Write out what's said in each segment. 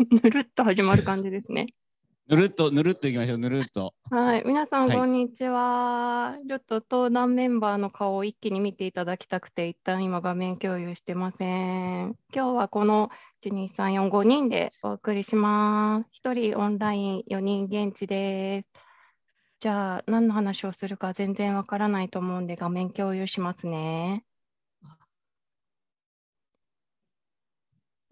ぬるっと始まる感じですね。ぬるっと、ぬるっといきましょう、ぬるっと。はい、皆さん、こんにちは。はい、ちょっと登壇メンバーの顔を一気に見ていただきたくて、一旦今画面共有してません。今日はこの1、2、3、4、5人でお送りします。1人オンライン、4人現地です。じゃあ、何の話をするか全然わからないと思うんで、画面共有しますね。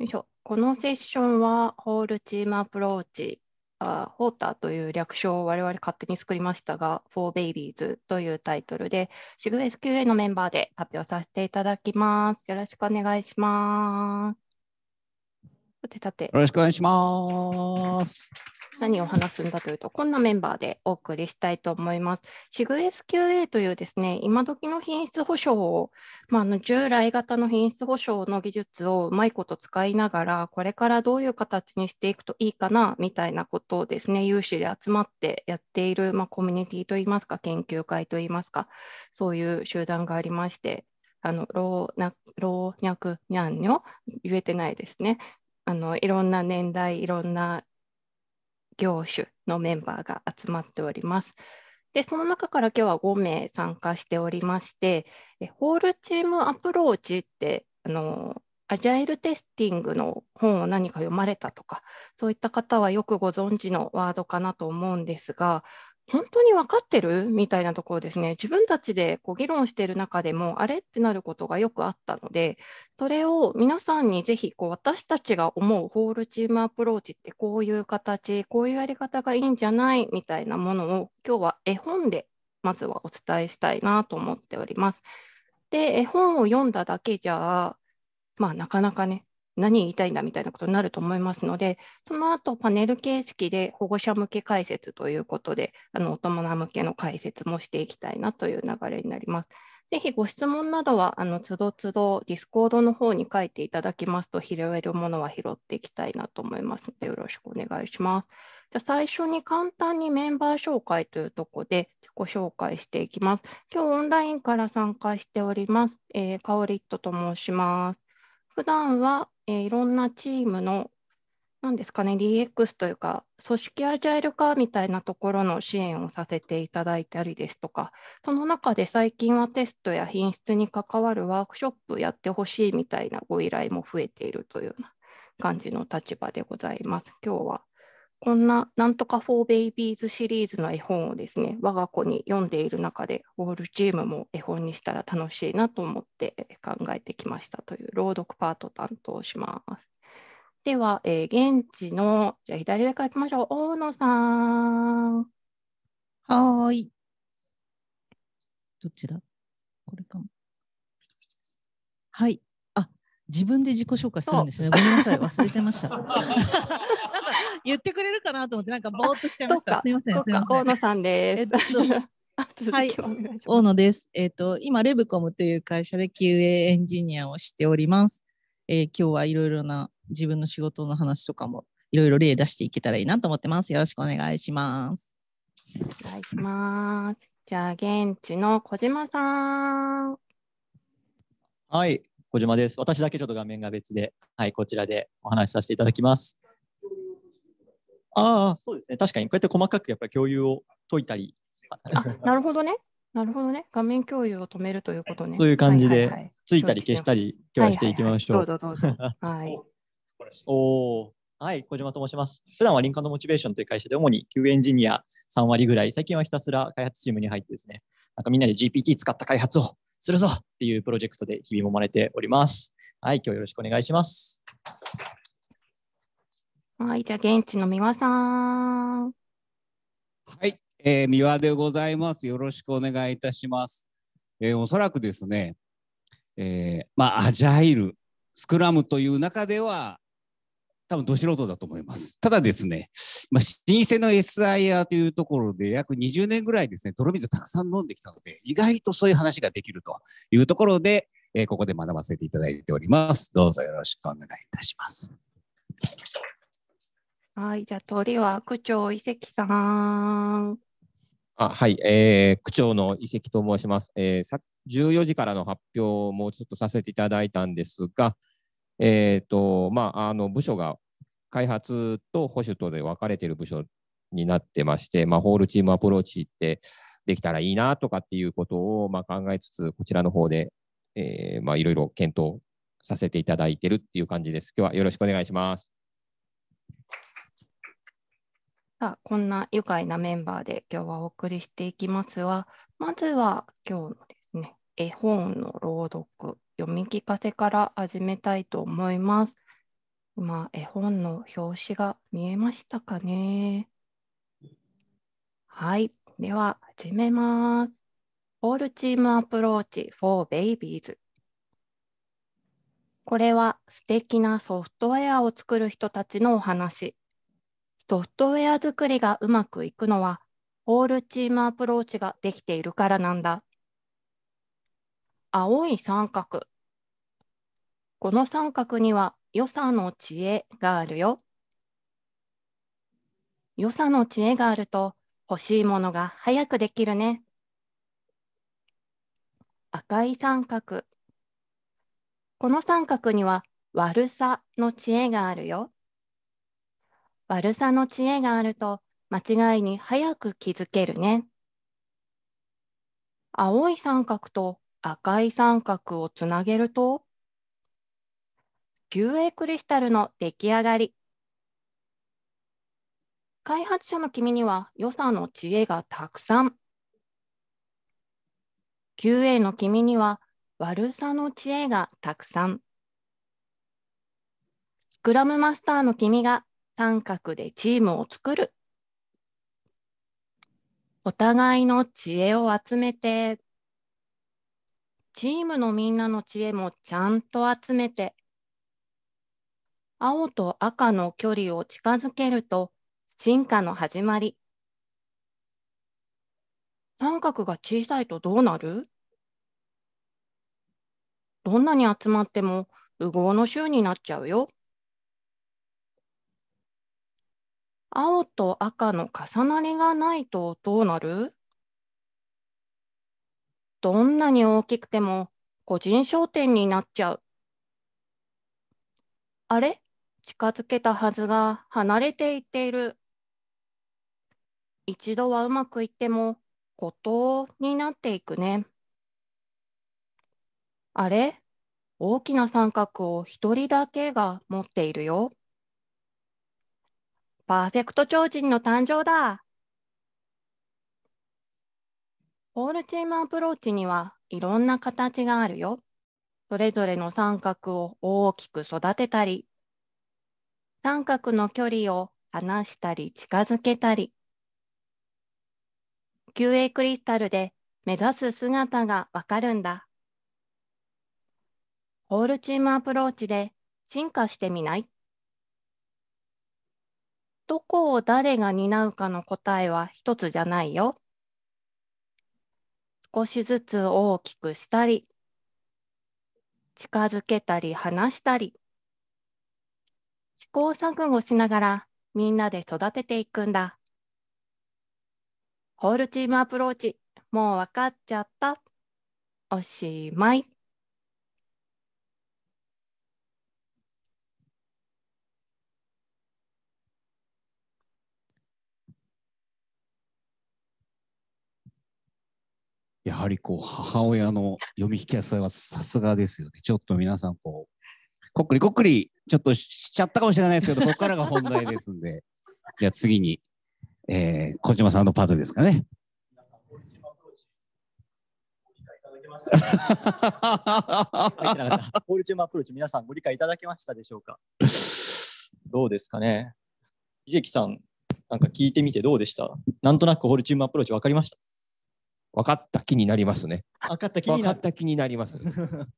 よいしょ。このセッションはホールチームアプローチあホーターという略称を我々勝手に作りましたがフォー Babies というタイトルで SIGSQA のメンバーで発表させていただきます。よろしくお願いします。さてさて。よろしくお願いします。何を話すんだというと、こんなメンバーでお送りしたいと思います。SIGSQA というですね、今時の品質保証を、まあ、の従来型の品質保証の技術をうまいこと使いながら、これからどういう形にしていくといいかなみたいなことをですね、有志で集まってやっている、まあ、コミュニティといいますか、研究会といいますか、そういう集団がありまして、あの老若にゃんにょ言えてないですね。あのいろんな年代いろんな業種のメンバーが集まっております。でその中から今日は5名参加しておりましてホールチームアプローチってあのアジャイルテスティングの本を何か読まれたとかそういった方はよくご存知のワードかなと思うんですが本当に分かってるみたいなところですね、自分たちでこう議論している中でも、あれってなることがよくあったので、それを皆さんにぜひこう私たちが思うホールチームアプローチってこういう形、こういうやり方がいいんじゃないみたいなものを、今日は絵本でまずはお伝えしたいなと思っております。で、絵本を読んだだけじゃ、まあ、なかなかね、何言いたいんだみたいなことになると思いますので、その後パネル形式で保護者向け解説ということで、あの大人向けの解説もしていきたいなという流れになります。ぜひご質問などは、あのつどつどディスコードの方に書いていただきますと、拾えるものは拾っていきたいなと思いますので、よろしくお願いします。じゃ最初に簡単にメンバー紹介というところで自己紹介していきます。今日オンラインから参加しております。えー、かおりっとと申します。普段はえー、いろんなチームの何ですかね DX というか組織アジャイル化みたいなところの支援をさせていただいたりですとかその中で最近はテストや品質に関わるワークショップやってほしいみたいなご依頼も増えているというような感じの立場でございます。今日はこんななんとかフォーベイビーズシリーズの絵本をですね、我が子に読んでいる中で、オールチームも絵本にしたら楽しいなと思って考えてきましたという朗読パート担当します。では、えー、現地の、じゃ左上からいきましょう。大野さん。はい。どっちだこれかも。はい。あ、自分で自己紹介するんですね。ごめんなさい。忘れてました。言ってくれるかなと思ってなんかぼーっとしちゃいました。すみません。すみません。大野さんです。えっと はい、大野です。えっ、と、今、レブコムという会社で QA エンジニアをしております。えー、今日はいろいろな自分の仕事の話とかもいろいろ例出していけたらいいなと思ってます。よろしくお願いします。お願いします。じゃあ、現地の小島さん。はい、小島です。私だけちょっと画面が別で、はい、こちらでお話しさせていただきます。ああ、そうですね。確かに、こうやって細かくやっぱり共有を解いたり。なるほどね。なるほどね。画面共有を止めるということね。という感じで、ついたり消したり、今日はしていきましょう。どうぞどうぞ。はい。おお。はい、小島と申します。普段はリンカのモチベーションという会社で主に Q エンジニア3割ぐらい、最近はひたすら開発チームに入ってですね、なんかみんなで GPT 使った開発をするぞっていうプロジェクトで日々もまれております。はい、今日よろしくお願いします。はい、じゃあ現地の三輪さん。はい、えー、三輪でございます。よろしくお願いいたします。えー、おそらくですね、えー、まあアジャイル、スクラムという中では多分ど素人だと思います。ただですね、まあ、老舗の SIR というところで約20年ぐらいですね、泥水たくさん飲んできたので、意外とそういう話ができるというところで、えー、ここで学ばせていただいております。どうぞよろしくお願いいたします。はい、じゃあ通は区長伊関さん。あはい、えー、区長の遺跡と申します、えーさ。14時からの発表をもうちょっとさせていただいたんですが、えーとまあ、あの部署が開発と保守とで分かれている部署になってまして、まあ、ホールチームアプローチってできたらいいなとかっていうことを、まあ、考えつつ、こちらの方で、えまあ、いろいろ検討させていただいてるっていう感じです。今日はよろしくお願いします。さあこんな愉快なメンバーで今日はお送りしていきますがまずは今日のですね絵本の朗読読み聞かせから始めたいと思います。今絵本の表紙が見えましたかねはいでは始めます。オールチームアプローチ for babies これは素敵なソフトウェアを作る人たちのお話。ソフトウェア作りがうまくいくのは、ホールチームアプローチができているからなんだ。青い三角。この三角には良さの知恵があるよ。良さの知恵があると欲しいものが早くできるね。赤い三角。この三角には悪さの知恵があるよ。悪さの知恵があると間違いに早く気づけるね。青い三角と赤い三角をつなげると、QA クリスタルの出来上がり。開発者の君には良さの知恵がたくさん。QA の君には悪さの知恵がたくさん。スクラムマスターの君が三角でチームを作る。お互いの知恵を集めて、チームのみんなの知恵もちゃんと集めて、青と赤の距離を近づけると進化の始まり。三角が小さいとどうなるどんなに集まっても、無合の衆になっちゃうよ。青と赤の重なりがないとどうなるどんなに大きくても個人商店になっちゃう。あれ近づけたはずが離れていっている。一度はうまくいっても孤島になっていくね。あれ大きな三角を一人だけが持っているよ。パーフェクト超人の誕生だオールチームアプローチにはいろんな形があるよ。それぞれの三角を大きく育てたり、三角の距離を離したり近づけたり、QA クリスタルで目指す姿がわかるんだ。オールチームアプローチで進化してみないどこを誰が担うかの答えは一つじゃないよ。少しずつ大きくしたり、近づけたり離したり、試行錯誤しながらみんなで育てていくんだ。ホールチームアプローチ、もう分かっちゃった。おしまい。やはりこう母親の読み聞かせはさすがですよね。ちょっと皆さんこう、こっくりこっくりちょっとしちゃったかもしれないですけど、ここからが本題ですんで、じゃあ次に、えー、小島さんのパートですかね。ポールチュームアプローチ、皆さんご理解いただけましたでしょうかどうですかね。伊関さん、なんか聞いてみてどうでしたなんとなくホルチュームアプローチ分かりました分かった気になりますね。分かった気になった気になります。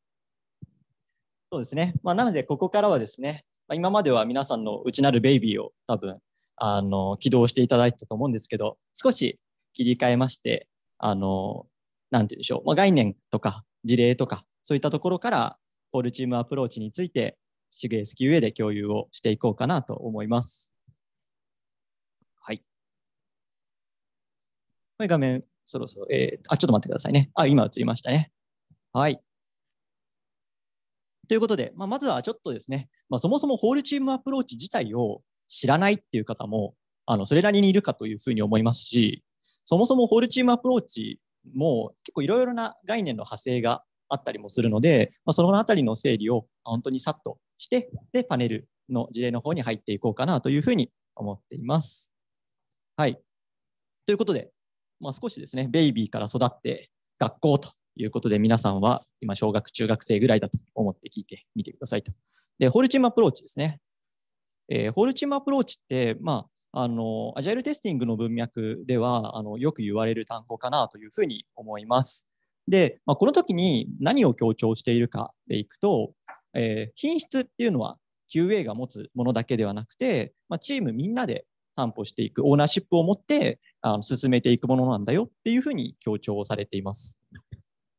そうですね。まあ、なので、ここからはですね、まあ、今までは皆さんの内なるベイビーを多分、あの、起動していただいたと思うんですけど、少し切り替えまして、あの、なんて言うんでしょう、まあ、概念とか事例とか、そういったところから、ホールチームアプローチについて、手芸好き上で共有をしていこうかなと思います。はい。はい、画面そろそろ、えー、あ、ちょっと待ってくださいね。あ、今映りましたね。はい。ということで、まあ、まずはちょっとですね、まあ、そもそもホールチームアプローチ自体を知らないっていう方も、あのそれなりにいるかというふうに思いますし、そもそもホールチームアプローチも結構いろいろな概念の派生があったりもするので、まあ、その辺りの整理を本当にさっとして、で、パネルの事例の方に入っていこうかなというふうに思っています。はい。ということで、まあ、少しですね、ベイビーから育って学校ということで、皆さんは今、小学、中学生ぐらいだと思って聞いてみてくださいと。で、ホールチームアプローチですね。えー、ホルチームアプローチって、まあ、あの、アジャイルテスティングの文脈では、あの、よく言われる単語かなというふうに思います。で、まあ、この時に何を強調しているかでいくと、えー、品質っていうのは QA が持つものだけではなくて、まあ、チームみんなで担保していく、オーナーシップを持ってあの進めていくものなんだよっていうふうに強調をされています。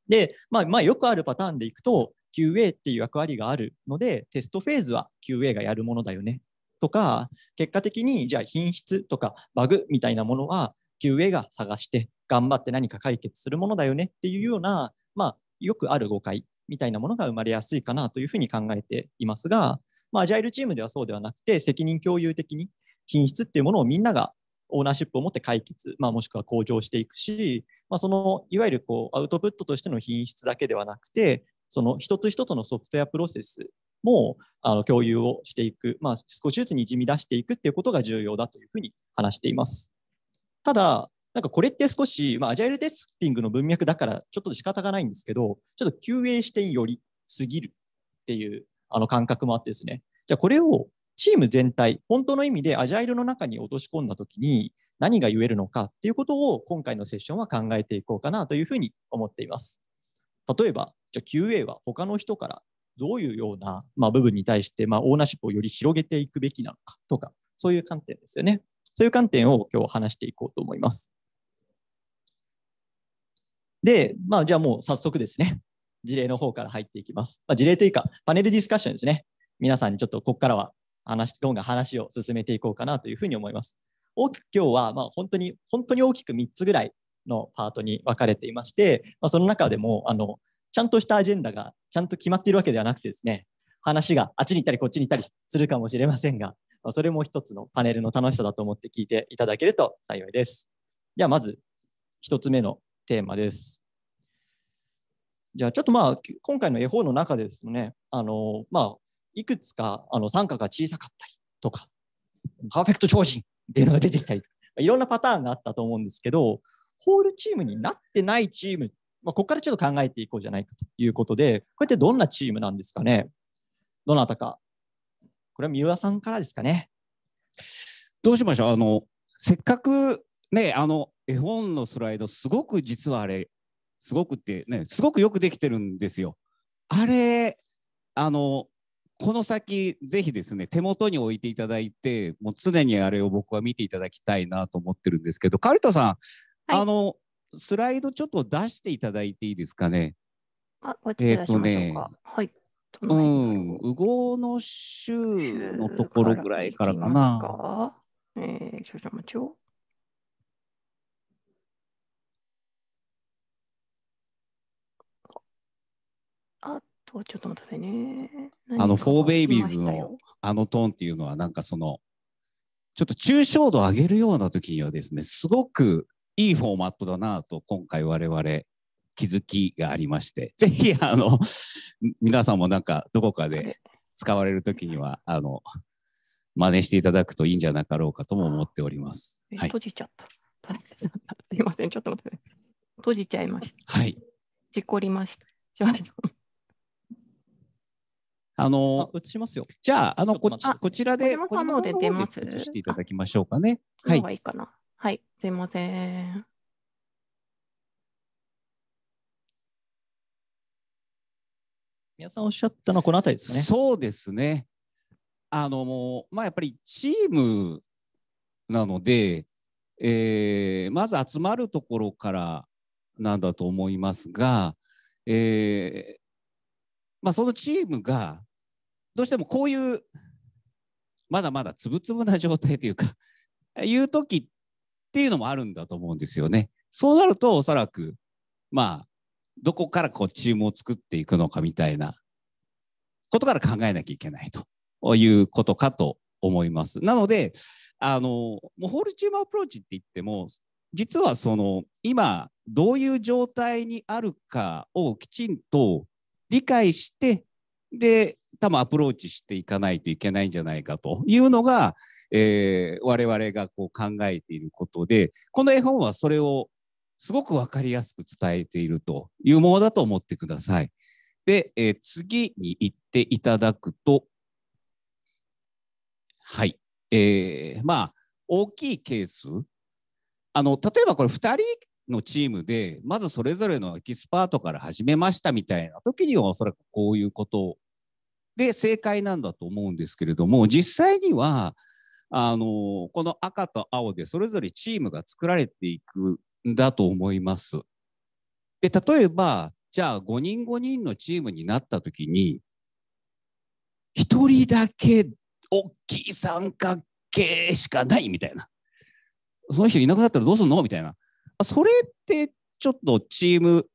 で、まあ、まあ、よくあるパターンでいくと、QA っていう役割があるので、テストフェーズは QA がやるものだよねとか、結果的にじゃあ品質とかバグみたいなものは QA が探して頑張って何か解決するものだよねっていうような、まあ、よくある誤解みたいなものが生まれやすいかなというふうに考えていますが、まあ、アジャイルチームではそうではなくて責任共有的に品質っていうものをみんながオーナーシップを持って解決、まあ、もしくは向上していくし、まあ、そのいわゆるこうアウトプットとしての品質だけではなくてその一つ一つのソフトウェアプロセスもあの共有をしていく、まあ、少しずつにじみ出していくっていうことが重要だというふうに話しています。ただなんかこれって少し、まあ、アジャイルテスティングの文脈だからちょっと仕方がないんですけどちょっと休 a してより過ぎるっていうあの感覚もあってですねじゃあこれをチーム全体、本当の意味でアジャイルの中に落とし込んだときに何が言えるのかっていうことを今回のセッションは考えていこうかなというふうに思っています。例えば、じゃあ QA は他の人からどういうような、まあ、部分に対して、まあ、オーナーシップをより広げていくべきなのかとか、そういう観点ですよね。そういう観点を今日話していこうと思います。で、まあ、じゃあもう早速ですね、事例の方から入っていきます。まあ、事例というか、パネルディスカッションですね。皆さんにちょっとここからは話どん話を進めていこうかなというふうに思います。大きく今日は、まあ、本当に本当に大きく3つぐらいのパートに分かれていまして、まあ、その中でもあのちゃんとしたアジェンダがちゃんと決まっているわけではなくてですね話があっちに行ったりこっちに行ったりするかもしれませんが、まあ、それも一つのパネルの楽しさだと思って聞いていただけると幸いです。ではまず1つ目のテーマです。じゃあちょっとまあ今回の絵本の中ですねあのまあいくつかあの参加が小さかったりとかパーフェクト超人っていうのが出てきたりいろんなパターンがあったと思うんですけどホールチームになってないチーム、まあ、ここからちょっと考えていこうじゃないかということでこれってどんなチームなんですかねどなたかこれは三浦さんからですかねどうしましょうあのせっかくねあの絵本のスライドすごく実はあれすごくってねすごくよくできてるんですよ。あれあのこの先、ぜひですね、手元に置いていただいて、もう常にあれを僕は見ていただきたいなと思ってるんですけど、カルトさん、はい、あの、スライドちょっと出していただいていいですかね。あ、こちらしましょうか。ね、はい。うん、右往の州のところぐらいからかな。かえー、ちょ待ちを。ちょっと待ってくださいね。あの、フォーベイビーズのあのトーンっていうのは、なんかその、ちょっと抽象度を上げるような時にはですね、すごくいいフォーマットだなと、今回我々気づきがありまして、ぜひ、あの、皆さんもなんかどこかで使われるときには、あの、真似していただくといいんじゃなかろうかとも思っております。はい、閉じちゃった。すみません、ちょっと待って。閉じちゃいました。はい。事故りました。すみません。あの映しますよ。じゃあ、あのこちらで、こちらで映していただきましょうかね。はい。いいかな。はい、すいません。皆さんおっしゃったのはこの辺りですね。そうですね。あのもうまあやっぱりチームなので、えー、まず集まるところからなんだと思いますが、えーまあ、そのチームがどうしてもこういうまだまだつぶつぶな状態というかい う時っていうのもあるんだと思うんですよね。そうなるとおそらくまあどこからこうチームを作っていくのかみたいなことから考えなきゃいけないということかと思います。なのであのもうホールチームアプローチって言っても実はその今どういう状態にあるかをきちんと理解してで多分アプローチしていかないといけないんじゃないかというのが、えー、我々がこう考えていることでこの絵本はそれをすごく分かりやすく伝えているというものだと思ってください。で、えー、次に行っていただくとはい、えー、まあ大きいケースあの例えばこれ2人のチームでまずそれぞれのエキスパートから始めましたみたいな時にはおそらくこういうことで正解なんだと思うんですけれども実際にはあのこの赤と青でそれぞれチームが作られていくんだと思います。で例えばじゃあ5人5人のチームになった時に1人だけ大きい三角形しかないみたいなその人いなくなったらどうすんのみたいなそれってちょっとチーム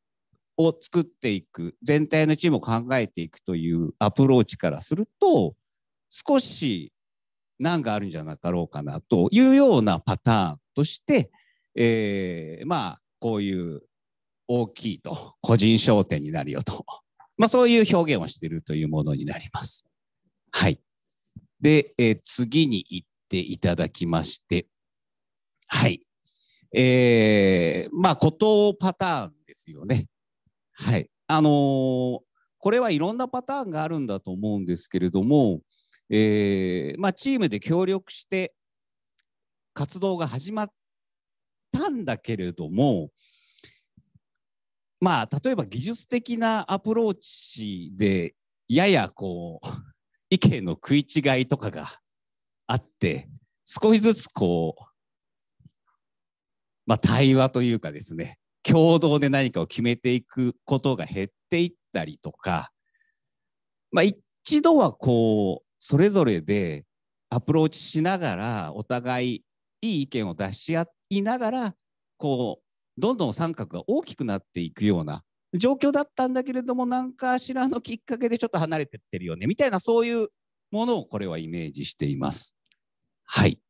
を作っていく全体のチームを考えていくというアプローチからすると少し難があるんじゃなかろうかなというようなパターンとして、えー、まあこういう大きいと個人商店になるよと、まあ、そういう表現をしているというものになります。はい、で、えー、次に行っていただきましてはいえー、まあ、ことパターンですよね。はい。あのー、これはいろんなパターンがあるんだと思うんですけれども、えーまあ、チームで協力して活動が始まったんだけれども、まあ、例えば技術的なアプローチでややこう意見の食い違いとかがあって少しずつこう、まあ、対話というかですね共同で何かを決めていくことが減っていったりとか、まあ、一度はこうそれぞれでアプローチしながらお互いいい意見を出し合いながらこうどんどん三角が大きくなっていくような状況だったんだけれども何かしらのきっかけでちょっと離れてってるよねみたいなそういうものをこれはイメージしています。はい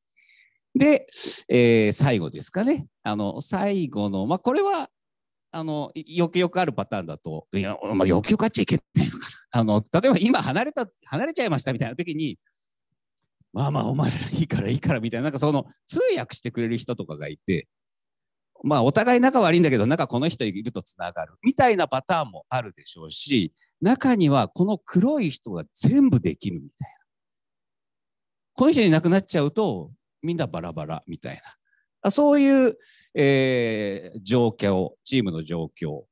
で、えー、最後ですかね。あの最後の、まあ、これはあのよくよくあるパターンだと、いやまあ、よくよくあっちゃいけないのかな。あの例えば今離れた離れちゃいましたみたいな時に、まあまあお前らいいからいいからみたいな、なんかその通訳してくれる人とかがいて、まあお互い仲悪いんだけど、なんかこの人いるとつながるみたいなパターンもあるでしょうし、中にはこの黒い人が全部できるみたいな。この人いなくなっちゃうと、みんなバラバラみたいなそういう、えー、状況チームの状況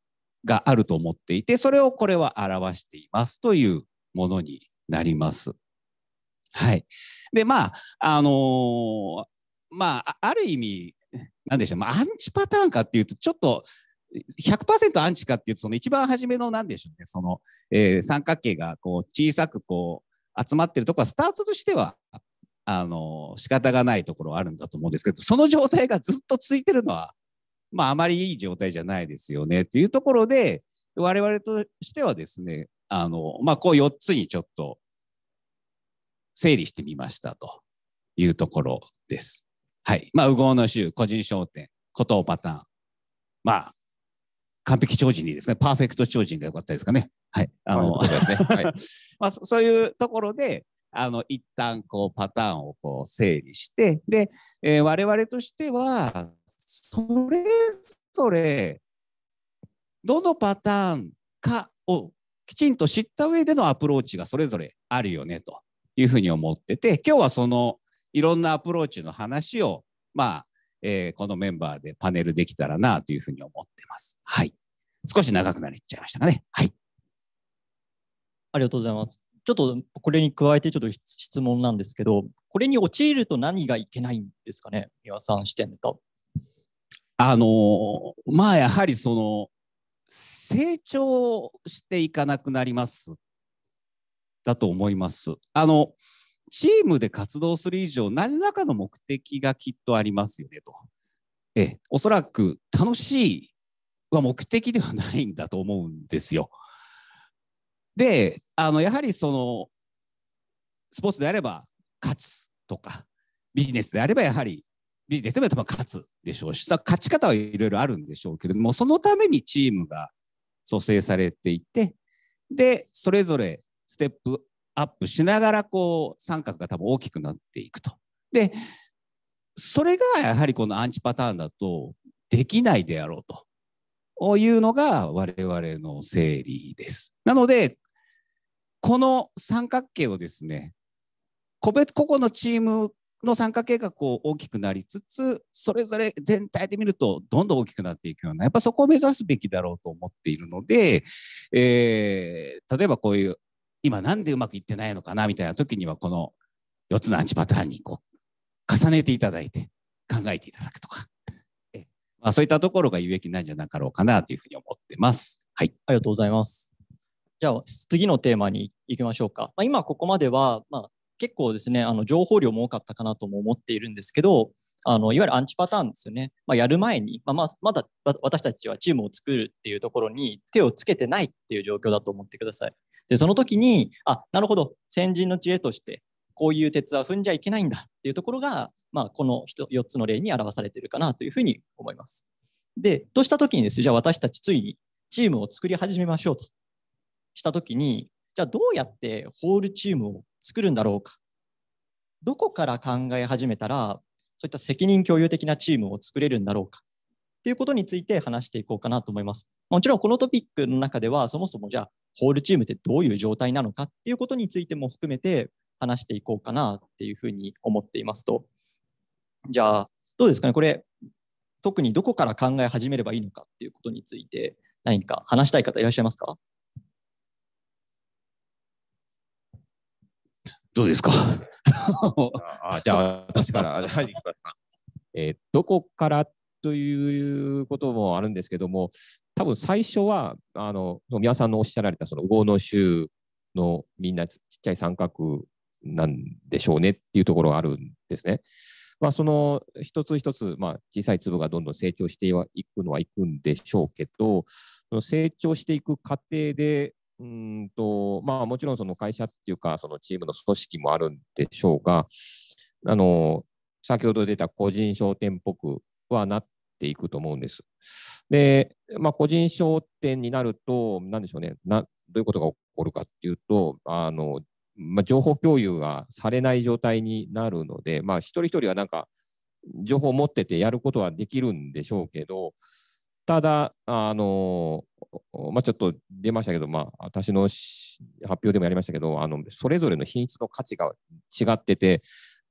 があると思っていてそれをこれは表していますというものになります。はい、でまああのー、まあある意味何でしょう、まアンチパターンかっていうとちょっと100%アンチかっていうとその一番初めの何でしょうねその、えー、三角形がこう小さくこう集まってるとこはスタートとしてはあの仕方がないところはあるんだと思うんですけどその状態がずっと続いてるのは、まあ、あまりいい状態じゃないですよねというところで我々としてはですねあの、まあ、こう4つにちょっと整理してみましたというところです。はい。まあ、右往の衆、個人商店、孤島パターン。まあ、完璧超人にですね。パーフェクト超人が良かったですかね。はい。あの、ねはい、まあ、そういうところで、あの一旦こうパターンをこう整理してで、えー、我々としてはそれぞれどのパターンかをきちんと知った上でのアプローチがそれぞれあるよねというふうに思ってて今日はそのいろんなアプローチの話をまあ、えー、このメンバーでパネルできたらなというふうに思ってます。はい。少し長くなりちゃいましたかね。はい。ありがとうございます。ちょっとこれに加えてちょっと質問なんですけど、これに陥ると何がいけないんですかね、三輪さん視点と。あのまあやはりその成長していかなくなりますだと思います。あのチームで活動する以上何らかの目的がきっとありますよねと。ええ、おそらく楽しいは目的ではないんだと思うんですよ。であのやはりそのスポーツであれば勝つとかビジネスであればやはりビジネスでも勝つでしょうしさ勝ち方はいろいろあるんでしょうけれどもそのためにチームが蘇生されていてでそれぞれステップアップしながらこう三角が多分大きくなっていくと。でそれがやはりこのアンチパターンだとできないであろうというのが我々の整理です。なのでこの三角形をですね個別個々のチームの参加計画を大きくなりつつそれぞれ全体で見るとどんどん大きくなっていくようなやっぱそこを目指すべきだろうと思っているので、えー、例えばこういう今何でうまくいってないのかなみたいな時にはこの4つのアンチパターンにこう重ねていただいて考えていただくとか、えまあ、そういったところが有益なんじゃなかろうかなというふうに思ってます。はい、ありがとうございます。じゃあ次のテーマに行きましょうか。まあ、今ここまでは、まあ、結構ですねあの情報量も多かったかなとも思っているんですけどあのいわゆるアンチパターンですよね、まあ、やる前に、まあ、ままだ私たちはチームを作るっていうところに手をつけてないっていう状況だと思ってください。でその時にあなるほど先人の知恵としてこういう鉄は踏んじゃいけないんだっていうところが、まあ、この4つの例に表されているかなというふうに思います。でとした時にですねじゃあ私たちついにチームを作り始めましょうとした時にじゃあどうやってホールチームを作るんだろうかどこから考え始めたらそういった責任共有的なチームを作れるんだろうかということについて話していこうかなと思います。もちろんこのトピックの中ではそもそもじゃあホールチームってどういう状態なのかっていうことについても含めて話していこうかなっていうふうに思っていますとじゃあどうですかねこれ特にどこから考え始めればいいのかっていうことについて何か話したい方いらっしゃいますかどうですかあ じゃあ、私から。はい、えー、どこからということもあるんですけども、多分最初は、あの、宮さんのおっしゃられた、その、魚の州のみんなちっちゃい三角なんでしょうねっていうところがあるんですね。まあ、その一つ一つ、まあ、小さい粒がどんどん成長していくのはいくんでしょうけど、その成長していく過程で、うんとまあ、もちろんその会社っていうか、そのチームの組織もあるんでしょうが、あの先ほど出た個人商店っぽくはなっていくと思うんです。で、まあ、個人商店になると、なんでしょうねな、どういうことが起こるかっていうと、あのまあ、情報共有がされない状態になるので、まあ、一人一人はなんか、情報を持っててやることはできるんでしょうけど、ただ、あのまあ、ちょっと出ましたけど、まあ、私の発表でもやりましたけどあの、それぞれの品質の価値が違ってて、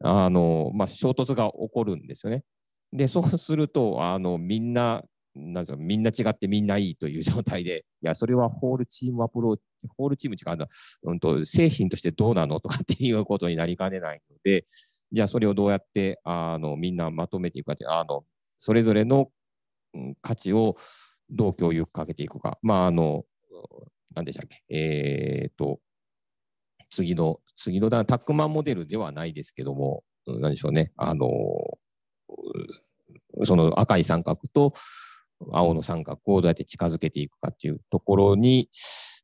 あのまあ、衝突が起こるんですよね。で、そうすると、あのみんな、なんですかみんな違ってみんないいという状態で、いや、それはホールチームアプローチ、ホールチーム違うだ、うんと、製品としてどうなのとかっていうことになりかねないので、じゃあそれをどうやってあのみんなまとめていくかって、あのそれぞれの価値をどう教育かけていくか、まあ、あの、何でしたっけ、えっ、ー、と、次の、次のタックマンモデルではないですけども、何でしょうね、あの、その赤い三角と青の三角をどうやって近づけていくかっていうところに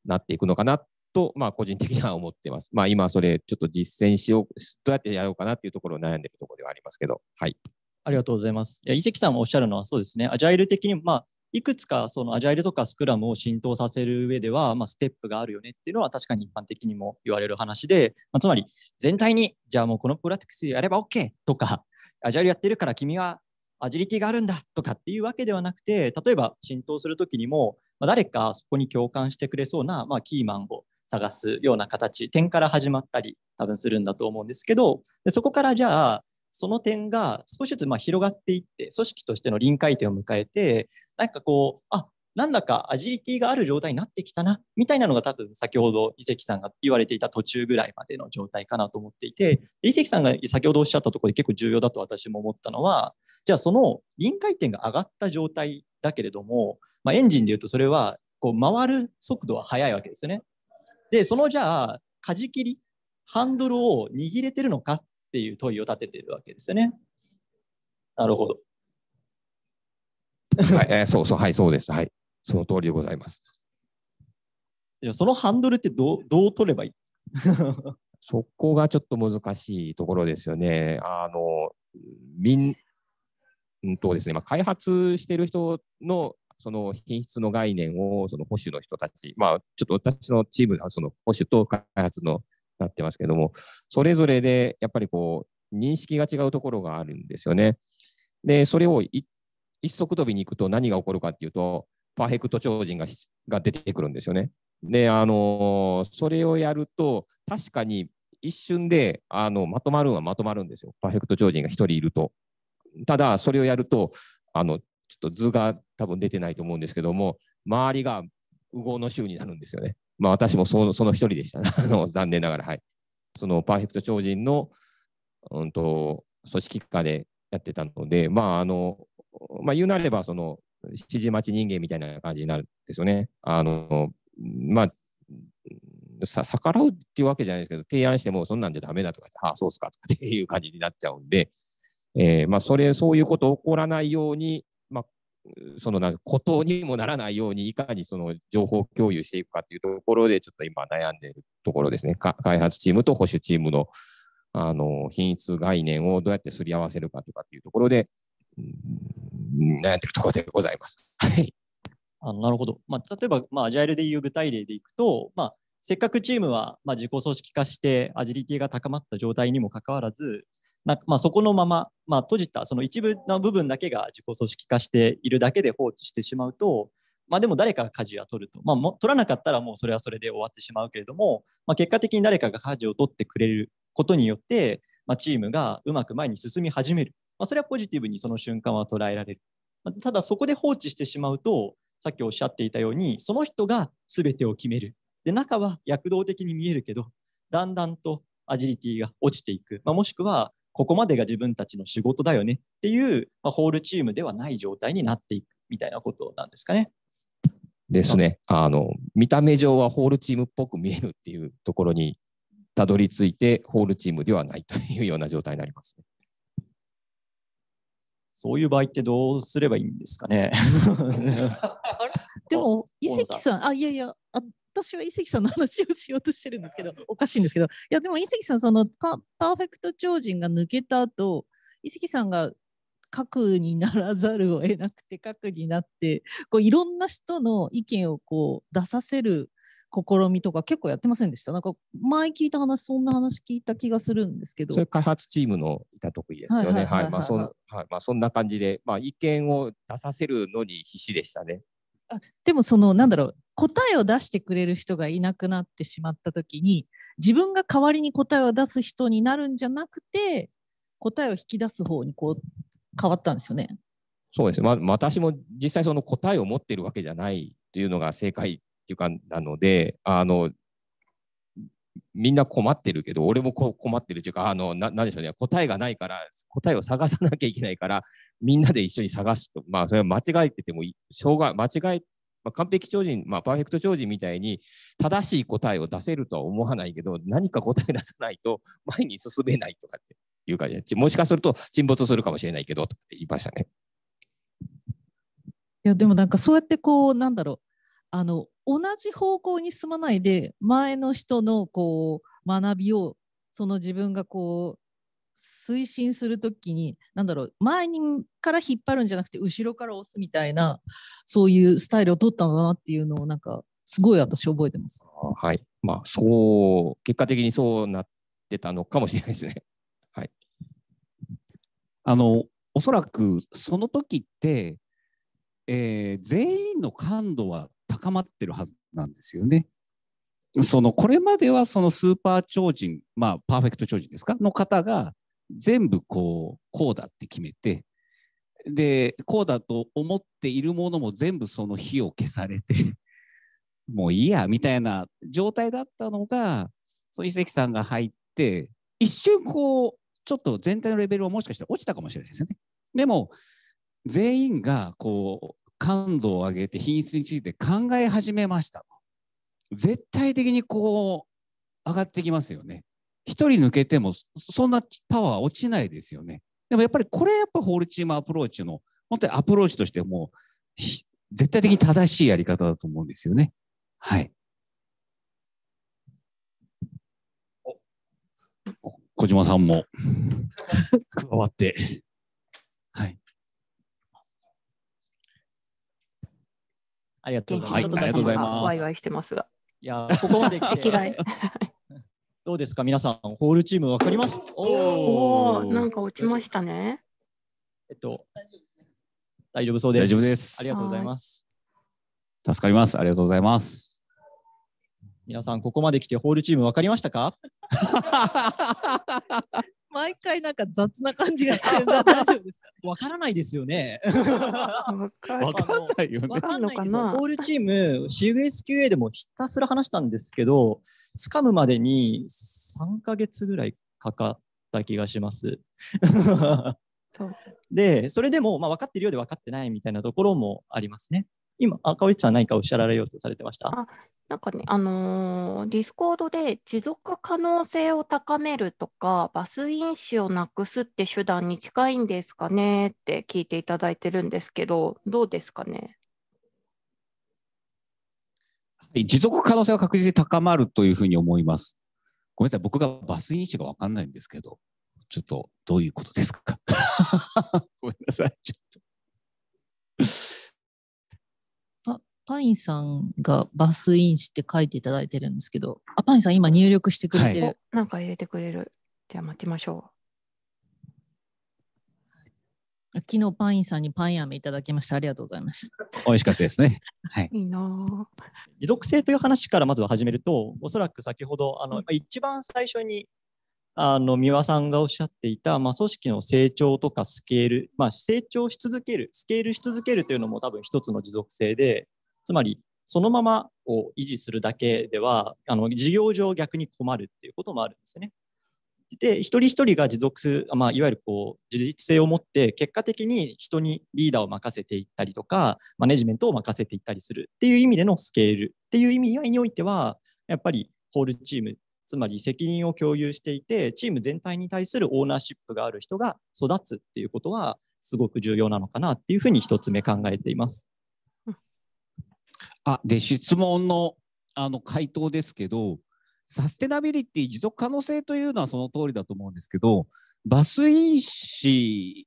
なっていくのかなと、まあ、個人的には思ってます。まあ、今、それ、ちょっと実践しよう、どうやってやろうかなっていうところを悩んでるところではありますけど、はい。ありがとうございます。いや、伊関さんもおっしゃるのはそうですね、アジャイル的に、まあ、いくつかそのアジャイルとかスクラムを浸透させる上では、まあ、ステップがあるよねっていうのは確かに一般的にも言われる話で、まあ、つまり全体にじゃあもうこのプラティスやれば OK とかアジャイルやってるから君はアジリティがあるんだとかっていうわけではなくて例えば浸透するときにも、まあ、誰かそこに共感してくれそうな、まあ、キーマンを探すような形点から始まったり多分するんだと思うんですけどでそこからじゃあその点が少しずつま広がっていって組織としての臨界点を迎えてなんかこう、あなんだかアジリティがある状態になってきたな、みたいなのが多分先ほど伊関さんが言われていた途中ぐらいまでの状態かなと思っていて、伊関さんが先ほどおっしゃったところで結構重要だと私も思ったのは、じゃあその臨界点が上がった状態だけれども、まあ、エンジンでいうとそれはこう回る速度は速いわけですよね。で、そのじゃあ、かじ切り、ハンドルを握れてるのかっていう問いを立ててるわけですよね。なるほど。はい、えー、そうそう、はい、そうです。はい。その通りでございます。じゃそのハンドルってどうどう取ればいいですか そこがちょっと難しいところですよね。あの、みん、うんとですね、まあ、開発してる人のその品質の概念をその保守の人たち、まあ、ちょっと私のチームはその保守と開発のなってますけども、それぞれでやっぱりこう認識が違うところがあるんですよね。で、それを一一足飛びに行くと何が起こるかっていうと、パーフェクト超人がが出てくるんですよね。で、あのー、それをやると、確かに一瞬であのまとまるんはまとまるんですよ。パーフェクト超人が1人いると。ただ、それをやると、あのちょっと図が多分出てないと思うんですけども、周りが右往の衆になるんですよね。まあ、私もそのその1人でしたね。あの残念ながら、はい。そのパーフェクト超人の、うんと組織化でやってたので、まあ、あのまあ、言うなれば、その、指示待ち人間みたいな感じになるんですよね。あの、まあ、逆らうっていうわけじゃないですけど、提案してもそんなんじゃダメだとかああ、そうっすかとかっていう感じになっちゃうんで、えー、まあ、それ、そういうこと起こらないように、まあ、そのな孤島にもならないように、いかにその情報共有していくかっていうところで、ちょっと今悩んでるところですね。開発チームと保守チームのあの品質概念をどうやってすり合わせるかとかっていうところで、悩んでるところでございます。はい、あなるほど、まあ、例えば、まあ、アジャイルでいう具体例でいくと、まあ、せっかくチームは、まあ、自己組織化してアジリティが高まった状態にもかかわらずなまあ、そこのまま、まあ、閉じたその一部の部分だけが自己組織化しているだけで放置してしまうと、まあ、でも誰かが舵は取ると、まあ、も取らなかったらもうそれはそれで終わってしまうけれども、まあ、結果的に誰かが舵を取ってくれることによって、まあ、チームがうまく前に進み始めるまあ、それはポジティブにその瞬間は捉えられる。ただそこで放置してしまうと、さっきおっしゃっていたように、その人が全てを決める。で、中は躍動的に見えるけど、だんだんとアジリティが落ちていく。まあ、もしくは、ここまでが自分たちの仕事だよねっていう、まあ、ホールチームではない状態になっていくみたいなことなんですかね。ですね。あの、見た目上はホールチームっぽく見えるっていうところにたどり着いて、ホールチームではないというような状態になります、ね。そういう場合ってどうすればいいんですかね。でも伊関さん、あいやいやあ、私は伊関さんの話をしようとしてるんですけど、おかしいんですけど、いやでも伊関さんそのパパーフェクト超人が抜けた後、伊関さんが核にならざるを得なくて核になってこういろんな人の意見をこう出させる試みとか結構やってませんでしたなんか前聞いた話そんな話聞いた気がするんですけどそれ開発チームのいた得意ですよねはいまあそん、はいまあ、そんな感じで、まあ、意見を出させるのに必死でしたねあでもそのなんだろう答えを出してくれる人がいなくなってしまった時に自分が代わりに答えを出す人になるんじゃなくて答えを引き出す方にこう変わったんですよね。そうですまあ、私も実際その答えを持ってるわけじゃないというのが正解ていうかなのであのみんな困ってるけど俺も困ってるというかあのななんでしょうね答えがないから答えを探さなきゃいけないからみんなで一緒に探すとまあそれは間違えててもうが間違えまあ、完璧超人、まあ、パーフェクト超人みたいに正しい答えを出せるとは思わないけど何か答え出さないと前に進めないとかっていう感じもしかすると沈没するかもしれないけどとか言いましたね。いやでもなんかそうやってこうなんだろうあの同じ方向に進まないで前の人のこう学びをその自分がこう推進するときに何だろう前にから引っ張るんじゃなくて後ろから押すみたいなそういうスタイルを取ったんだなっていうのをなんかすごい私覚えてます。はいまあ、そう結果的にそうなってたのかもしれないですね。はい、あのおそらくその時って、えー、全員の感度は高まってるはずなんですよね。そのこれまではそのスーパー超人、まあ、パーフェクト超人ですかの方が全部こうこうだって決めてでこうだと思っているものも全部その火を消されて もういいやみたいな状態だったのがその遺跡さんが入って一瞬こうちょっと全体のレベルはもしかしたら落ちたかもしれないですよね。でも全員がこ感度を上げて品質について考え始めました絶対的にこう上がってきますよね1人抜けてもそんなパワー落ちないですよねでもやっぱりこれやっぱホールチームアプローチの本当にアプローチとしてもう絶対的に正しいやり方だと思うんですよねはい小島さんも加わって はいありがとうございます。い、ありがとうございます。ワイワイしてますが。いや、ここまで来て。どうですか、皆さん、ホールチームわかります。おお、なんか落ちましたね。えっと、大丈夫そうです。大丈夫です。ありがとうございます。助かります。ありがとうございます。皆さん、ここまで来て、ホールチームわかりましたか。毎回なんか雑な感じがしてる大丈わからないですよね。わかんないよね。わかんないですよ。オールチーム CUSQA でもひたすら話したんですけど、掴むまでに3か月ぐらいかかった気がします。でそれでも、まあ、分かってるようで分かってないみたいなところもありますね。今、赤内さん何かおっしゃられようとされてましたなんかね、あのー、ディスコードで持続可能性を高めるとか、バス飲酒をなくすって手段に近いんですかねって聞いていただいてるんですけど、どうですかね。持続可能性は確実に高まるというふうに思います。ごめんなさい、僕がバス飲酒が分かんないんですけど、ちょっとどういうことですか。ごめんなさい、ちょっと。パインさんがバスインチって書いていただいてるんですけど、あパインさん、今入力してくれてる、はい、なんか入れてくれる。じゃあ待ちましょう。昨日パインさんにパイン飴いただきました。ありがとうございました。美味しかったですね。はい。いいな。持続性という話からまずは始めると、おそらく先ほどあの、うん、一番最初にあの三輪さんがおっしゃっていた、まあ、組織の成長とかスケール、まあ、成長し続けるスケールし続けるというのも多分一つの持続性でつまりそのままを維持するだけではあの事業上逆に困るっていうこともあるんですよね。で一人一人が持続する、まあ、いわゆるこう自立性を持って結果的に人にリーダーを任せていったりとかマネジメントを任せていったりするっていう意味でのスケールっていう意味以外においてはやっぱりホールチームつまり責任を共有していてチーム全体に対するオーナーシップがある人が育つっていうことはすごく重要なのかなっていうふうに1つ目考えています。あで質問のあの回答ですけど、サステナビリティ、持続可能性というのはその通りだと思うんですけど、バス因子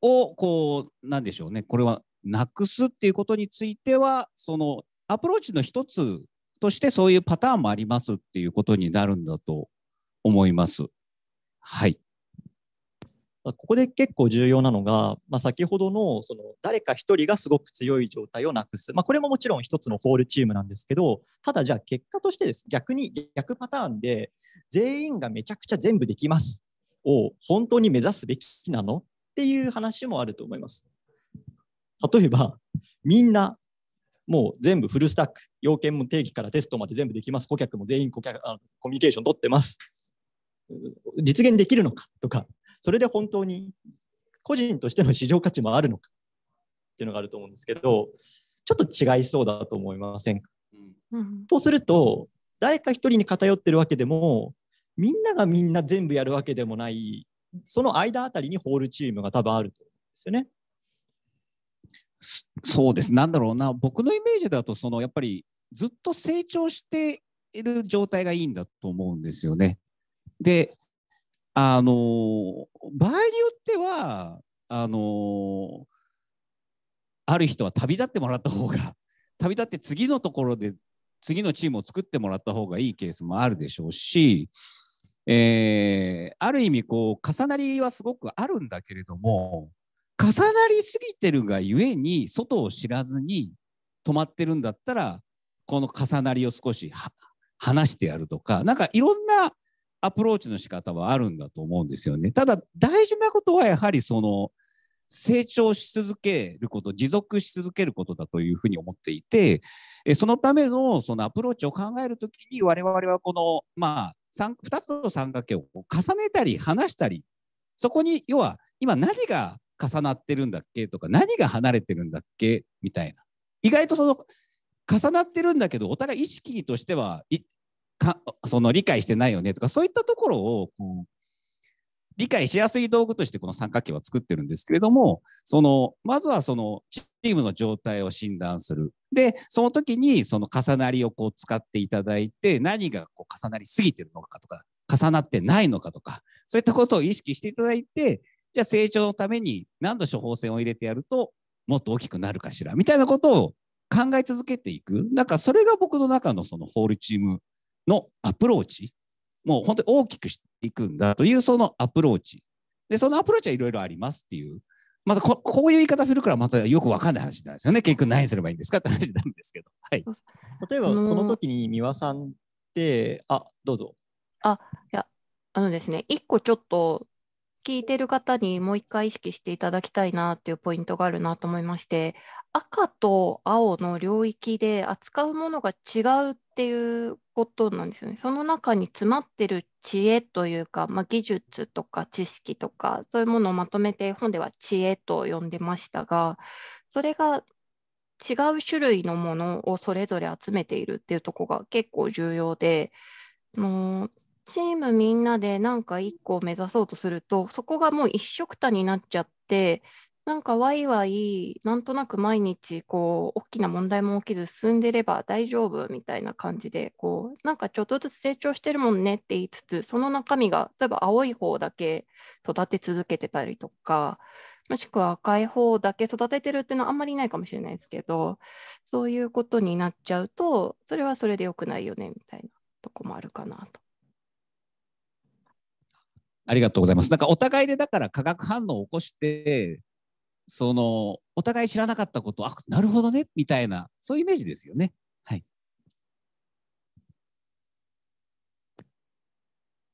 をこう、なんでしょうね、これはなくすっていうことについては、そのアプローチの一つとして、そういうパターンもありますっていうことになるんだと思います。はい。あ、ここで結構重要なのが、まあ、先ほどのその誰か1人がすごく強い状態をなくす、まあ、これももちろん1つのホールチームなんですけどただじゃあ結果としてです逆に逆パターンで全員がめちゃくちゃ全部できますを本当に目指すべきなのっていう話もあると思います。例えばみんなもう全部フルスタック要件も定義からテストまで全部できます顧客も全員顧客あコミュニケーション取ってます実現できるのかとかそれで本当に個人としての市場価値もあるのかっていうのがあると思うんですけどちょっと違いそうだと思いませんか、うん、とすると誰か一人に偏ってるわけでもみんながみんな全部やるわけでもないその間あたりにホールチームが多分あると思うんですよね。そうですなんだろうな僕のイメージだとそのやっぱりずっと成長している状態がいいんだと思うんですよね。であの場合によってはあのある人は旅立ってもらった方が 旅立って次のところで次のチームを作ってもらった方がいいケースもあるでしょうし、えー、ある意味こう重なりはすごくあるんだけれども重なりすぎてるがゆえに外を知らずに止まってるんだったらこの重なりを少し離してやるとかなんかいろんなアプローチの仕方はあるんだと思うんですよね。ただ大事なことはやはりその成長し続けること、持続し続けることだというふうに思っていて、そのためのそのアプローチを考えるときに、我々はこの、まあ、2つの三角形を重ねたり離したり、そこに要は今何が重なってるんだっけとか、何が離れてるんだっけみたいな。意外とその重なってるんだけど、お互い意識としてはかその理解してないよねとかそういったところをこう理解しやすい道具としてこの三角形は作ってるんですけれどもそのまずはそのチームの状態を診断するでその時にその重なりをこう使っていただいて何がこう重なりすぎてるのかとか重なってないのかとかそういったことを意識していただいてじゃあ成長のために何度処方箋を入れてやるともっと大きくなるかしらみたいなことを考え続けていくなんかそれが僕の中のそのホールチームのアプローチ、もう本当に大きくしていくんだというそのアプローチ。で、そのアプローチはいろいろありますっていう。またここういう言い方するからまたよくわかんない話なんですよね。結局何すればいいんですかって話なんですけど。はい、例えばその時に三輪さんって、あどうぞ。あいやあのですね、一個ちょっと聞いてる方にもう一回意識していただきたいなっていうポイントがあるなと思いまして赤と青の領域で扱うものが違うっていうことなんですね。その中に詰まってる知恵というか、まあ、技術とか知識とかそういうものをまとめて本では知恵と呼んでましたがそれが違う種類のものをそれぞれ集めているっていうとこが結構重要で。チームみんなでなんか1個を目指そうとするとそこがもう一緒くたになっちゃってなんかワイワイなんとなく毎日こう大きな問題も起きず進んでれば大丈夫みたいな感じでこうなんかちょっとずつ成長してるもんねって言いつつその中身が例えば青い方だけ育て続けてたりとかもしくは赤い方だけ育ててるっていうのはあんまりないかもしれないですけど、そういうことになっちゃうと、それはそれで良くないよねみたいなとこもあるかなとありがとうございます。なんかお互いでだから化学反応を起こして、そのお互い知らなかったこと、あなるほどねみたいな、そういうイメージですよね。はい、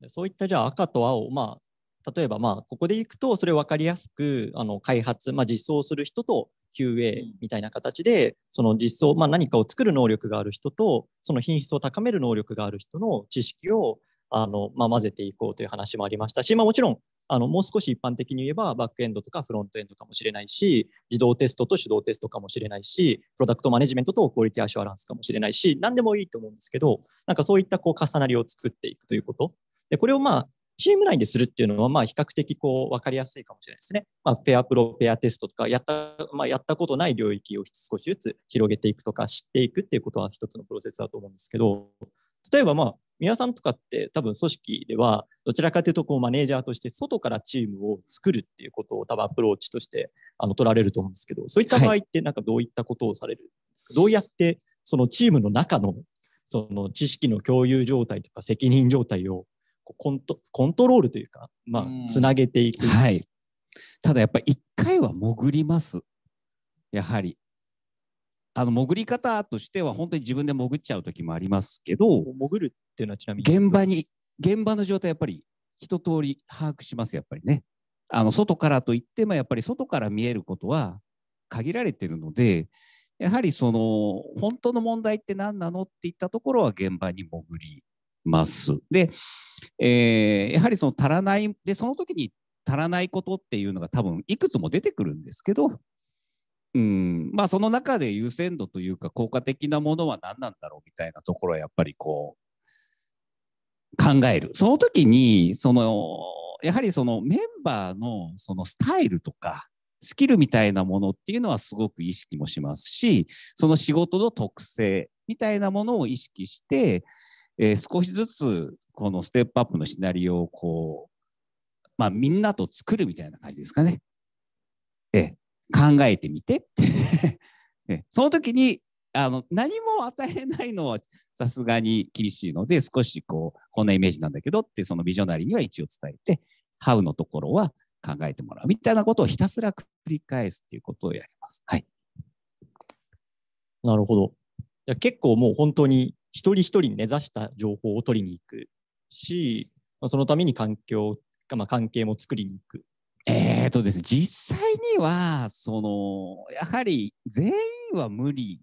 そういったじゃあ赤と青、まあ、例えばまあここでいくとそれを分かりやすくあの開発、まあ、実装する人と QA みたいな形で、うん、その実装、まあ、何かを作る能力がある人とその品質を高める能力がある人の知識をあの、まあ、混ぜていこうという話もありましたし、まあ、もちろんあのもう少し一般的に言えばバックエンドとかフロントエンドかもしれないし自動テストと手動テストかもしれないしプロダクトマネジメントとクオリティアシュアランスかもしれないし何でもいいと思うんですけどなんかそういったこう重なりを作っていくということでこれをまあチーム内でするっていうのはまあ比較的こう分かりやすいかもしれないですね、まあ、ペアプロペアテストとかやった,、まあ、やったことない領域を少しずつ広げていくとか知っていくっていうことは一つのプロセスだと思うんですけど例えばまあ皆さんとかって多分組織ではどちらかというとこうマネージャーとして外からチームを作るっていうことを多分アプローチとしてあの取られると思うんですけどそういった場合ってなんかどういったことをされるんですか、はい、どうやってそのチームの中のその知識の共有状態とか責任状態をコントコントロールというか、まあ、つなげていく、はい、ただやっぱり1回は潜りますやはりあの潜り方としては本当に自分で潜っちゃう時もありますけど潜るっていうのはちなみに現場に現場の状態やっぱり一通り把握しますやっぱりねあの外からといってもやっぱり外から見えることは限られてるのでやはりその本当の問題って何なのっていったところは現場に潜ります。で、えー、やはりその足らないでその時に足らないことっていうのが多分いくつも出てくるんですけどうんまあ、その中で優先度というか効果的なものは何なんだろうみたいなところはやっぱりこう考えるその時にそのやはりそのメンバーのそのスタイルとかスキルみたいなものっていうのはすごく意識もしますしその仕事の特性みたいなものを意識して、えー、少しずつこのステップアップのシナリオをこう、まあ、みんなと作るみたいな感じですかね。ええ考えてみて その時にあの何も与えないのはさすがに厳しいので少しこうこんなイメージなんだけどってそのビジョナリーには一応伝えて「ハウ」のところは考えてもらうみたいなことをひたすら繰り返すっていうことをやります。はい、なるほど。いや結構もう本当に一人一人に根ざした情報を取りに行くし、まあ、そのために環境、まあ、関係も作りに行くえーとです実際にはそのやはり全員は無理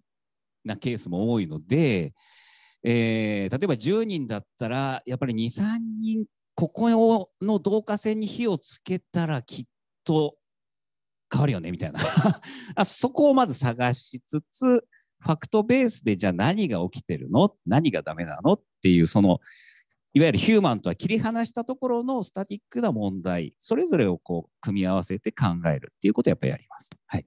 なケースも多いので、えー、例えば10人だったらやっぱり23人ここの導火線に火をつけたらきっと変わるよねみたいな そこをまず探しつつファクトベースでじゃあ何が起きてるの何がダメなのっていうそのいわゆるヒューマンとは切り離したところのスタティックな問題、それぞれをこう組み合わせて考えるっていうことをやっぱりやります。はい、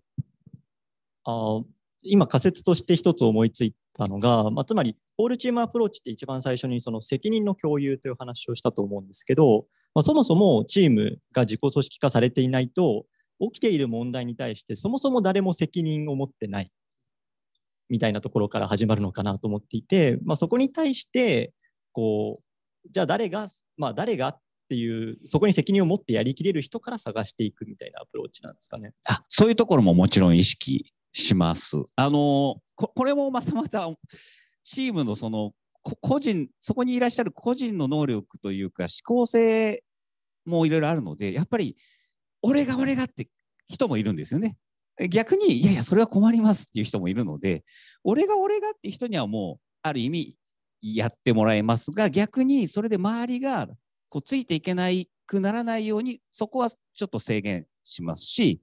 あ今仮説として一つ思いついたのが、まあ、つまりホールチームアプローチって一番最初にその責任の共有という話をしたと思うんですけど、まあ、そもそもチームが自己組織化されていないと起きている問題に対してそもそも誰も責任を持ってないみたいなところから始まるのかなと思っていて、まあ、そこに対してこうじゃあ誰が、まあ、誰がっていう、そこに責任を持ってやりきれる人から探していくみたいなアプローチなんですかね。あそういうところももちろん意識します。あのこれもまたまたチームのその個人、そこにいらっしゃる個人の能力というか、思考性もいろいろあるので、やっぱり俺が俺がって人もいるんですよね。逆に、いやいや、それは困りますっていう人もいるので、俺が俺がって人にはもう、ある意味、やってもらえますが逆にそれで周りがこうついていけなくならないようにそこはちょっと制限しますし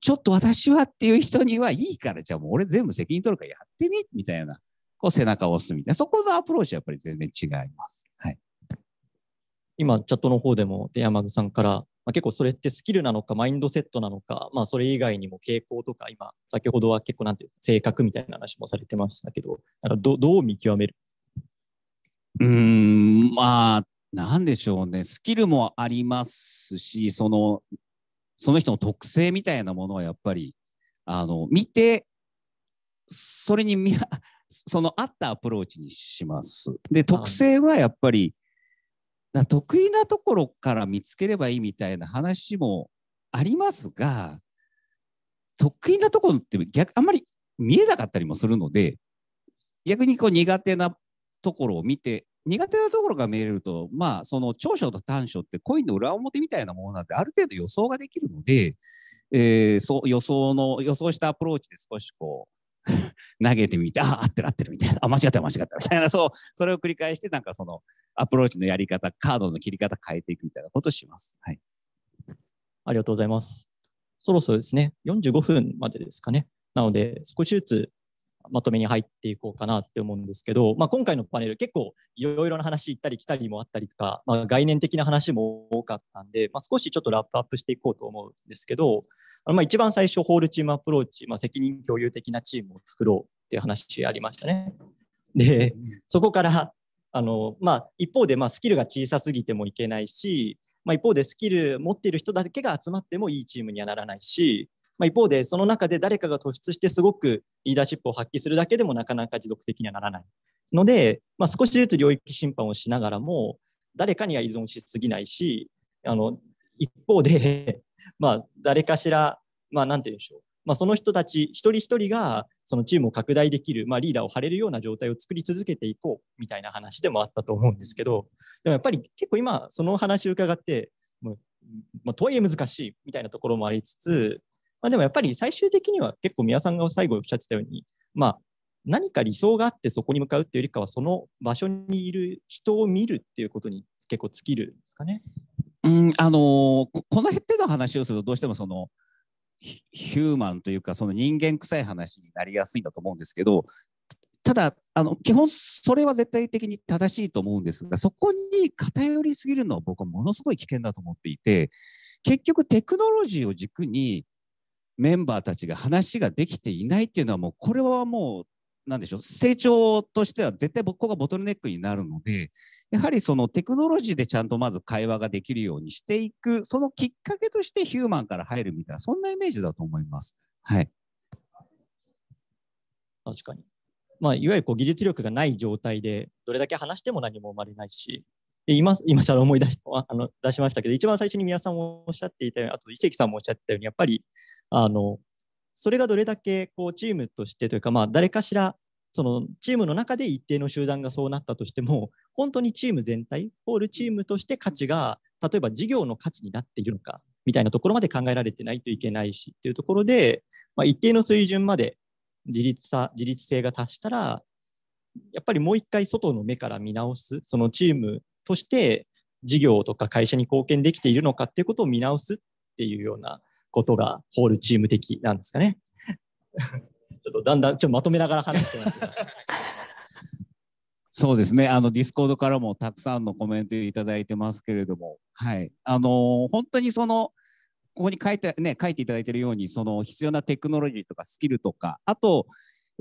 ちょっと私はっていう人にはいいからじゃあもう俺全部責任取るからやってみみたいなこう背中を押すみたいなそこのアプローチはやっぱり全然違います。はい、今チャットの方でも山口さんからまあ、結構それってスキルなのかマインドセットなのか、まあ、それ以外にも傾向とか今先ほどは結構なんて性格みたいな話もされてましたけどかどどう見極めるうん、まあ、なんでしょうね、スキルもありますし、そのその人の特性みたいなものはやっぱりあの見て、それに見 その合ったアプローチにします。で、特性はやっぱり、な得意なところから見つければいいみたいな話もありますが、得意なところって逆あんまり見えなかったりもするので、逆にこう苦手なところを見て苦手なところが見えると、まあ、その長所と短所ってコインの裏表みたいなものなんである程度予想ができるので、えー、そ予想の予想したアプローチで少しこう 投げてみて、あ、合ってる合ってるみたいな、あ、間違った間違ったみたいな、そう、それを繰り返して、なんかそのアプローチのやり方、カードの切り方変えていくみたいなことします。はい。ありがとうございます。そろそろですね、45分までですかね。なので、少しずつまとめに入っていこうかなって思うんですけど、まあ、今回のパネル結構いろいろな話行ったり来たりもあったりとか、まあ、概念的な話も多かったんで、まあ、少しちょっとラップアップしていこうと思うんですけどあのまあ一番最初ホールチームアプローチ、まあ、責任共有的なチームを作ろうっていう話ありましたね。でそこからあの、まあ、一方でまあスキルが小さすぎてもいけないし、まあ、一方でスキル持っている人だけが集まってもいいチームにはならないしまあ、一方でその中で誰かが突出してすごくリーダーシップを発揮するだけでもなかなか持続的にはならないので、まあ、少しずつ領域侵犯をしながらも誰かには依存しすぎないしあの一方で まあ誰かしら、まあ、なんて言うんでしょうまあ、その人たち一人一人がそのチームを拡大できる、まあ、リーダーを張れるような状態を作り続けていこうみたいな話でもあったと思うんですけどでもやっぱり結構今その話を伺って、まあ、とはいえ難しいみたいなところもありつつまあ、でもやっぱり最終的には結構宮さんが最後おっしゃってたように、まあ、何か理想があってそこに向かうっていうよりかはその場所にいる人を見るっていうことに結構尽きるんですかね。うんあのー、この辺の話をするとどうしてもそのヒューマンというかその人間臭い話になりやすいんだと思うんですけどただあの基本それは絶対的に正しいと思うんですがそこに偏りすぎるのは僕はものすごい危険だと思っていて結局テクノロジーを軸にメンバーたちが話ができていないっていうのはもうこれはもうなんでしょう成長としては絶対僕がボトルネックになるのでやはりそのテクノロジーでちゃんとまず会話ができるようにしていくそのきっかけとしてヒューマンから入るみたいなそんなイメージだと思います。はい、確かに、まあ、いわゆるこう技術力がない状態でどれだけ話しても何も生まれないしで今今ら思い出し あの出しましたけど、一番最初に宮さんもおっしゃっていたように、あと伊関さんもおっしゃったように、やっぱりあのそれがどれだけこうチームとしてというか、まあ、誰かしらそのチームの中で一定の集団がそうなったとしても、本当にチーム全体、ホールチームとして価値が、例えば事業の価値になっているのかみたいなところまで考えられてないといけないしというところで、まあ、一定の水準まで自立さ自立性が達したら、やっぱりもう一回外の目から見直す、そのチームとして事業とか会社に貢献できているのかっていうことを見直すっていうようなことがホールチーム的なんですかね。ちょっとだんだんちょっとまとめながら話してますが。そうですね、あのディスコードからもたくさんのコメントいただいてますけれども、はい、あの本当にそのここに書いて,、ね、書いていただいているようにその必要なテクノロジーとかスキルとかあと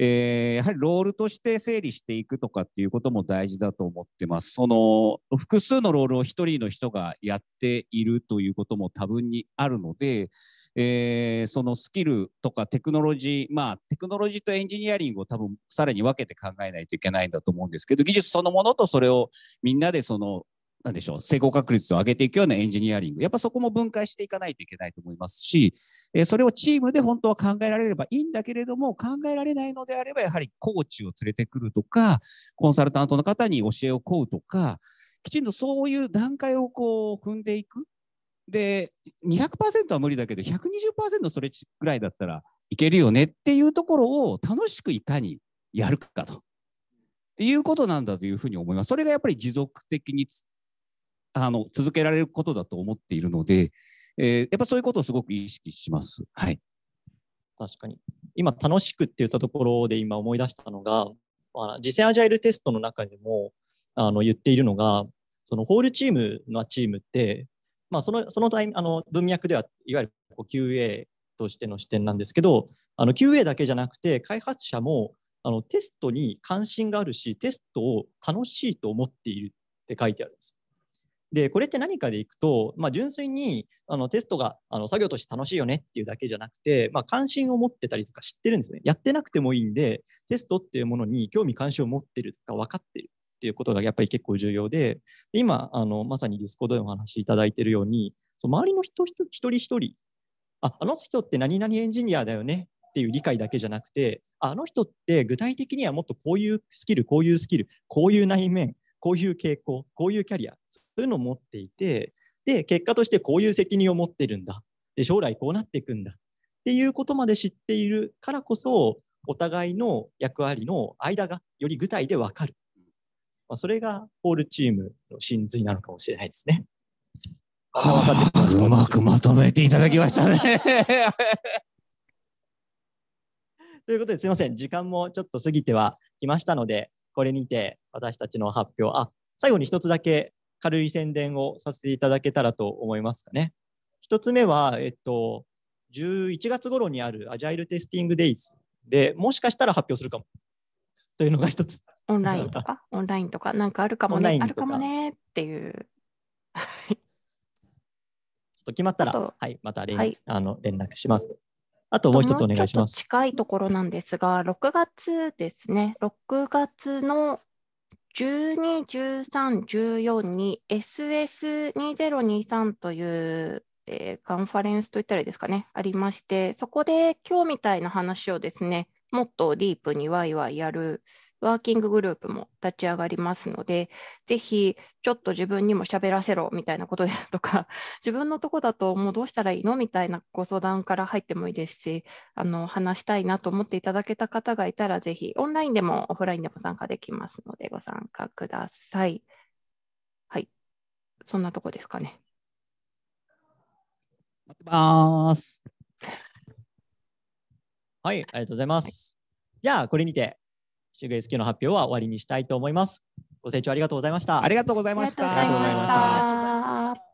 えー、やはりロールとして整理していくとかっていうことも大事だと思ってます。その複数のロールを1人の人がやっているということも多分にあるので、えー、そのスキルとかテクノロジー、まあ、テクノロジーとエンジニアリングを多分さらに分けて考えないといけないんだと思うんですけど技術そのものとそれをみんなでそのなんでしょう、成功確率を上げていくようなエンジニアリング、やっぱそこも分解していかないといけないと思いますし、えそれをチームで本当は考えられればいいんだけれども、考えられないのであれば、やはりコーチを連れてくるとか、コンサルタントの方に教えを請うとか、きちんとそういう段階をこう踏んでいく。で、200%は無理だけど、120%それぐらいだったらいけるよねっていうところを楽しくいかにやるかと。いうことなんだというふうに思います。それがやっぱり持続的にあの続けられることだと思っているので、えー、やっぱそういうことをすごく意識します。はい、確かに今楽しくって言ったところで今思い出したのが、まあ、実践アジャイルテストの中でもあの言っているのがそのホールチームのチームって、まあ、そのそのタイあの文脈ではいわゆるこう QA としての視点なんですけどあの QA だけじゃなくて開発者もあのテストに関心があるしテストを楽しいと思っているって書いてあるんです。でこれって何かでいくと、まあ、純粋にあのテストがあの作業として楽しいよねっていうだけじゃなくて、まあ、関心を持ってたりとか知ってるんですねやってなくてもいいんでテストっていうものに興味関心を持ってるとか分かってるっていうことがやっぱり結構重要でで今あのまさにディスコードでお話しいただいてるようにその周りの人一人一人ああの人って何々エンジニアだよねっていう理解だけじゃなくてあの人って具体的にはもっとこういうスキルこういうスキルこういう内面こういう傾向、こういうキャリア、そういうのを持っていて、で、結果としてこういう責任を持ってるんだ。で、将来こうなっていくんだ。っていうことまで知っているからこそ、お互いの役割の間がより具体で分かる。まあ、それがホールチームの真髄なのかもしれないですね。はあ、うまくまとめていただきましたね。ということですみません、時間もちょっと過ぎてはきましたので、これにて私たちの発表、あ、最後に一つだけ軽い宣伝をさせていただけたらと思いますかね。一つ目は、えっと、11月頃にあるアジャイルテスティングデイズでもしかしたら発表するかもというのが一つ。オンラインとか、オンラインとか、なんかあるかもね、あるかもねっていう。ちょっと決まったら、はい、また連,、はい、あの連絡します。あともう一つお願いします。近いところなんですが、6月ですね、6月の12、13、14に SS2023 という、えー、カンファレンスといったらですかね、ありまして、そこで今日みたいな話をですね、もっとディープにワイワイやるワーキンググループも立ち上がりますので、ぜひちょっと自分にも喋らせろみたいなこととか、自分のとこだともうどうしたらいいのみたいなご相談から入ってもいいですし、あの話したいなと思っていただけた方がいたら、ぜひオンラインでもオフラインでも参加できますので、ご参加ください。はい、そんなとこですかね。待ってます。はい、ありがとうございます。はい、じゃあ、これにてシグ SQ の発表は終わりにしたいと思います。ご清聴ありがとうございました。ありがとうございました。ありがとうございました。